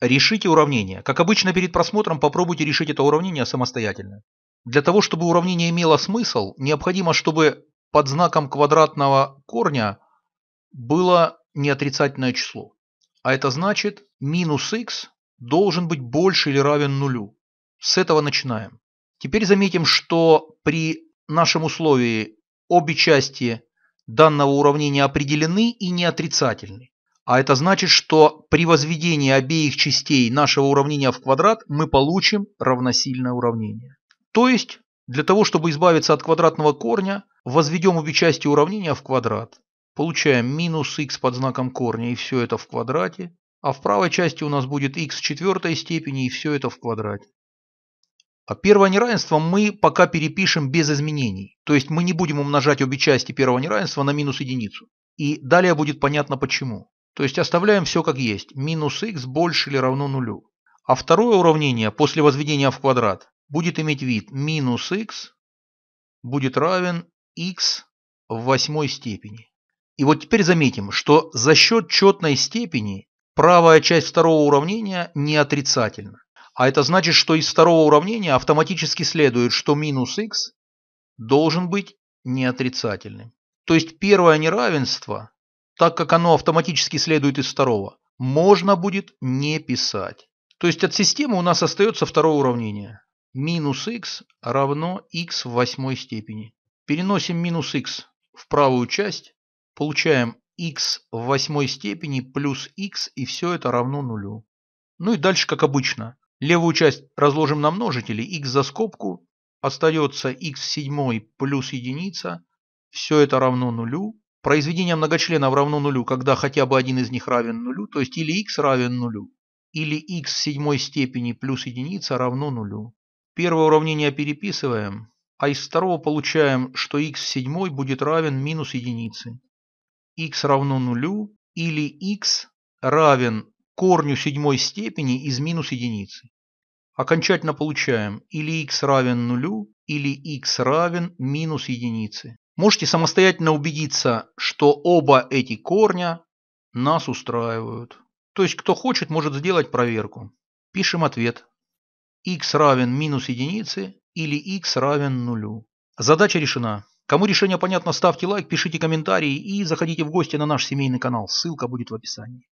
Решите уравнение. Как обычно перед просмотром попробуйте решить это уравнение самостоятельно. Для того, чтобы уравнение имело смысл, необходимо, чтобы под знаком квадратного корня было неотрицательное число. А это значит, минус x должен быть больше или равен нулю. С этого начинаем. Теперь заметим, что при нашем условии обе части данного уравнения определены и неотрицательны. А это значит, что при возведении обеих частей нашего уравнения в квадрат мы получим равносильное уравнение. То есть, для того, чтобы избавиться от квадратного корня, возведем обе части уравнения в квадрат. Получаем минус x под знаком корня и все это в квадрате. А в правой части у нас будет x в четвертой степени и все это в квадрате. А первое неравенство мы пока перепишем без изменений. То есть мы не будем умножать обе части первого неравенства на минус единицу. И далее будет понятно почему. То есть оставляем все как есть, минус x больше или равно нулю. А второе уравнение после возведения в квадрат будет иметь вид минус x будет равен x в восьмой степени. И вот теперь заметим, что за счет четной степени правая часть второго уравнения не отрицательна. А это значит, что из второго уравнения автоматически следует, что минус x должен быть неотрицательным. То есть первое неравенство так как оно автоматически следует из второго, можно будет не писать. То есть от системы у нас остается второе уравнение. Минус x равно x в восьмой степени. Переносим минус x в правую часть, получаем x в восьмой степени плюс x и все это равно нулю. Ну и дальше как обычно. Левую часть разложим на множители, x за скобку, остается x в седьмой плюс единица, все это равно нулю, Произведение многочленов равно нулю, когда хотя бы один из них равен нулю, то есть или x равен нулю, или x в седьмой степени плюс единица равно нулю. Первое уравнение переписываем, а из второго получаем, что x в седьмой будет равен минус единице. x равно нулю или x равен корню седьмой степени из минус единицы. Окончательно получаем или x равен нулю, или x равен минус единице. Можете самостоятельно убедиться, что оба эти корня нас устраивают. То есть, кто хочет, может сделать проверку. Пишем ответ. x равен минус единице или x равен нулю. Задача решена. Кому решение понятно, ставьте лайк, пишите комментарии и заходите в гости на наш семейный канал. Ссылка будет в описании.